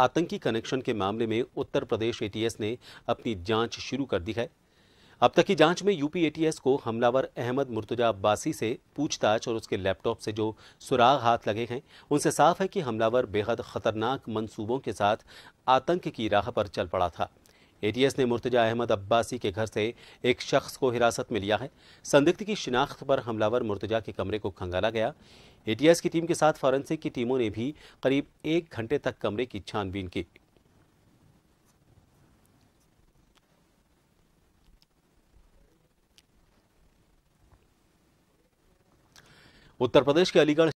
आतंकी कनेक्शन के मामले में उत्तर प्रदेश एटीएस ने अपनी जांच शुरू कर दी है अब तक की जांच में यूपी एटीएस को हमलावर अहमद मुर्तुजा अब्बासी से पूछताछ और उसके लैपटॉप से जो सुराग हाथ लगे हैं उनसे साफ है कि हमलावर बेहद खतरनाक मंसूबों के साथ आतंक की राह पर चल पड़ा था एटीएस ने मुर्तजा अहमद अब्बासी के घर से एक शख्स को हिरासत में लिया है संदिग्ध की शिनाख्त पर हमलावर मुर्तजा के कमरे को खंगाला गया एटीएस की टीम के साथ फॉरेंसिक की टीमों ने भी करीब एक घंटे तक कमरे की छानबीन की उत्तर प्रदेश के अलीगढ़